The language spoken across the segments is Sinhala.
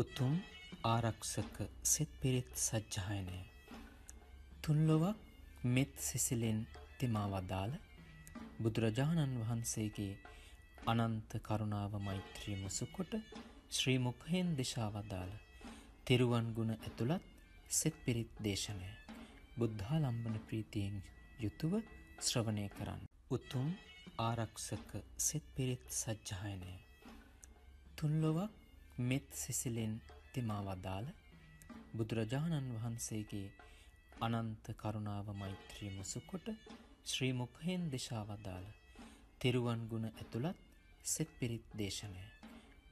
උතුම් ආරක්ෂක සෙත් පිරිත් සජ්්‍යායනය තුන්ලොවක් මෙත් සිසිලෙන් තෙමා වදාළ බුදුරජාණන් වහන්සේගේ අනන්ත කරුණාව මෛත්‍රී මුසුකොට ශ්‍රීමුකහෙන් දෙශාවදාළ තෙරුවන් ගුණ ඇතුළත් සෙත් පිරිත් දේශනය බුද්ධා ලම්බන ප්‍රීතියෙන් යුතුව ශ්‍රවණය කරන්න උතුම් ආරක්ෂක සෙත් පිරිත් සජ්්‍යායනය තුන්ලොවක් මෙත් සිසිලෙන් තෙමා වදාළ බුදුරජාණන් වහන්සේගේ අනන්ත කරුණාව මෛත්‍රිය මුසුකොට ශ්‍රී මුඛයෙන් දිශාවදාළ තෙරුවන් ගුණ ඇතුළත් සෙත් පිරිත් දේශනය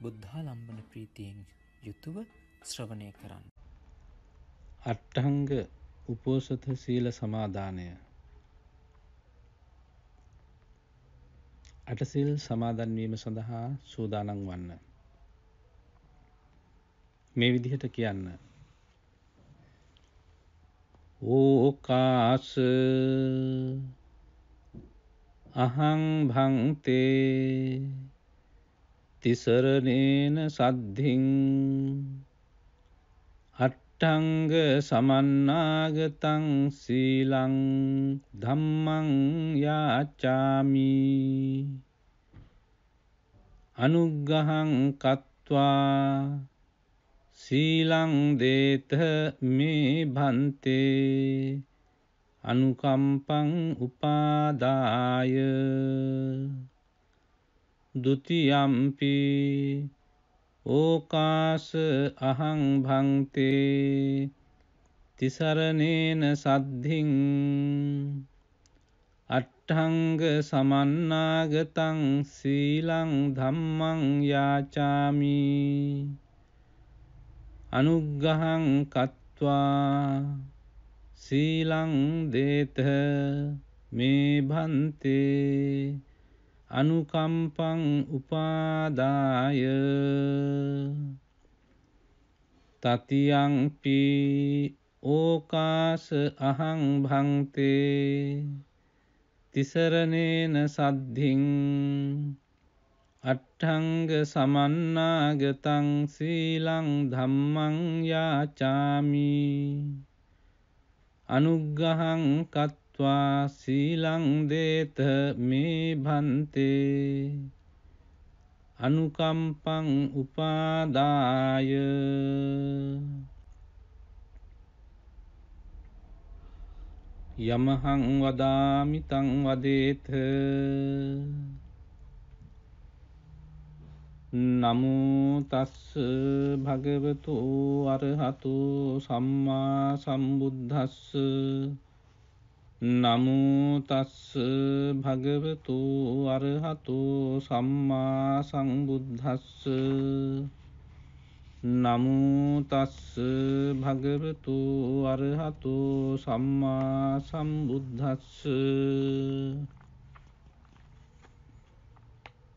බුද්ධාලම්බන ප්‍රීතියෙන් යුතුව ශ්‍රවණය කරන්න. අට්ටංග උපෝසත සීල සමාධානය අටසිල් සමාදන්වීම සඳහා සූදානන් වන්න. මේ විදිහට කියන්න. ඕකාස අහං භංතේ තිසරණේන සද්ධින් අට්ටංග සමන්නාගතං සීලං ධම්මං යාචාමි අනුග්ගහං කත්වා සීලංදේත මේ භන්තේ අනුකම්පං උපාදාය ဒ ුතියම්පි ඕකාස අහං භංතේ තිසරණේන සද්ධින් අට්ඨංග සමන්නාගතං සීලං ධම්මං යාචාමි අනුග්ගහං කත්වා සීලං දේත මේ භන්තේ අනුකම්පං උපාදාය තතියංපි ඕකාස අහං භංතේ තිසරණේන සද්ධින් අට්ඨංග සමන්නාගතං සීලං ධම්මං යාචාමි අනුග්ගහං කତ୍වා සීලං දේත මේ භන්තේ අනුකම්පං උපාදාය යමහං වදාමි තං වදේත නමෝ තස්ස භගවතු අරහතු සම්මා සම්බුද්දස්ස නමෝ තස්ස භගවතු අරහතු සම්මා සංබුද්දස්ස නමෝ තස්ස භගවතු අරහතු සම්මා සම්බුද්දස්ස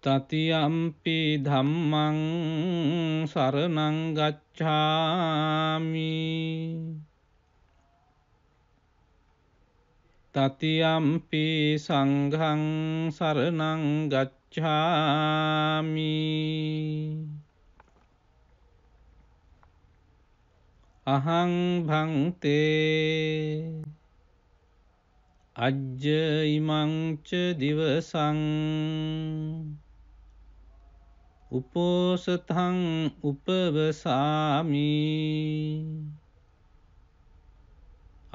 තතියම්පි ධම්මං සරණංගච්ඡාමි තතියම්පි සංඝං සරණංගච්ඡාමි අහං භංතේ අජ්ජ ඉමංච දිවසං උපෝසතං උපවසාමි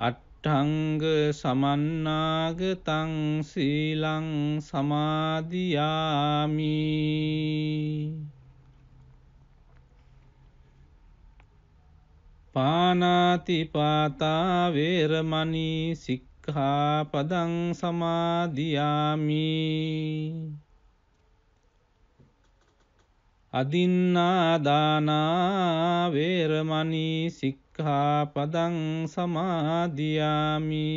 අට්ඨංග සමන්නාගතං සීලං සමාදියාමි පානාති පාතා වේරමණී සික්ඛාපදං සමාදියාමි අදින්නාදානා වේරමණී සික්ඛාපදං සමාදියාමි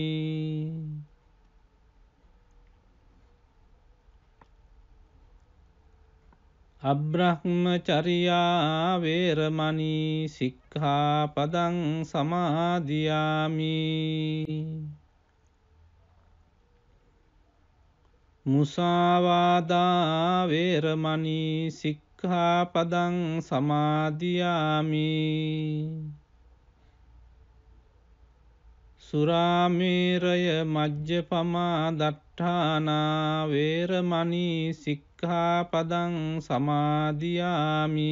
අබ්‍රහ්මචරියා වේරමණී සික්ඛාපදං සමාදියාමි මුසාවාදා වේරමණී සික් සික්ඛාපදං සමාදියාමි සුරාමේරය මජ්ජපමා දට්ඨානා වේරමණී සික්ඛාපදං සමාදියාමි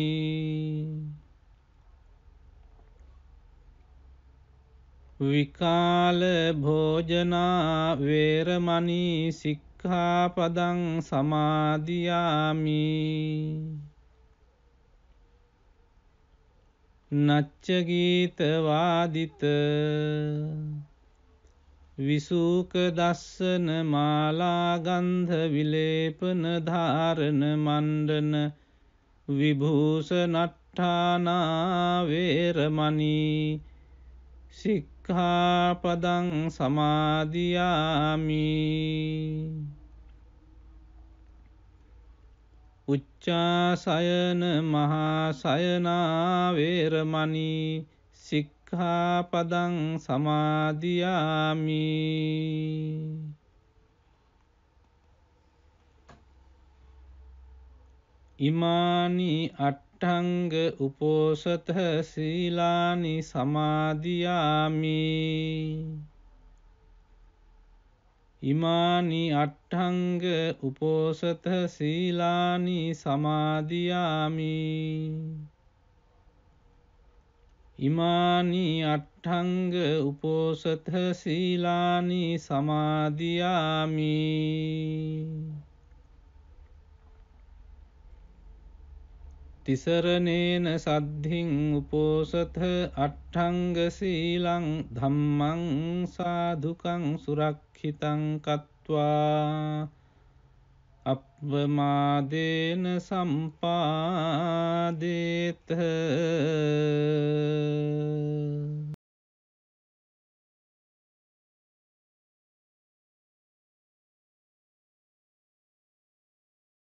විකාල භෝජනා වේරමණී සික්ඛාපදං සමාදියාමි නච්චගීතවාදිත විසූක දස්සන මාලාගන්ධ විලේපන ධාරණ මණ්ඩන විභූස නට්ඨානාවේරමනී සික්ඛාපදං සමාධයාමී උච්චාසයන මහාසයනාවේරමනී සික්ඛාපදං සමාදියාමි ඉමානි අට්ඨංග උපෝසත සීලානි සමාදියාමි ඉමානි අට්ඨංග උපෝසත සීලානි සමාදියාමි ඉමානි අට්ඨංග උපෝසත සීලානි සමාදියාමි තිසරණේන සද්ධින් උපෝසත අට්ඨංග සීලං ධම්මං සාදුකං සුරක්ෂිතං කତ୍වා අප්පමාදේන සම්පාදේත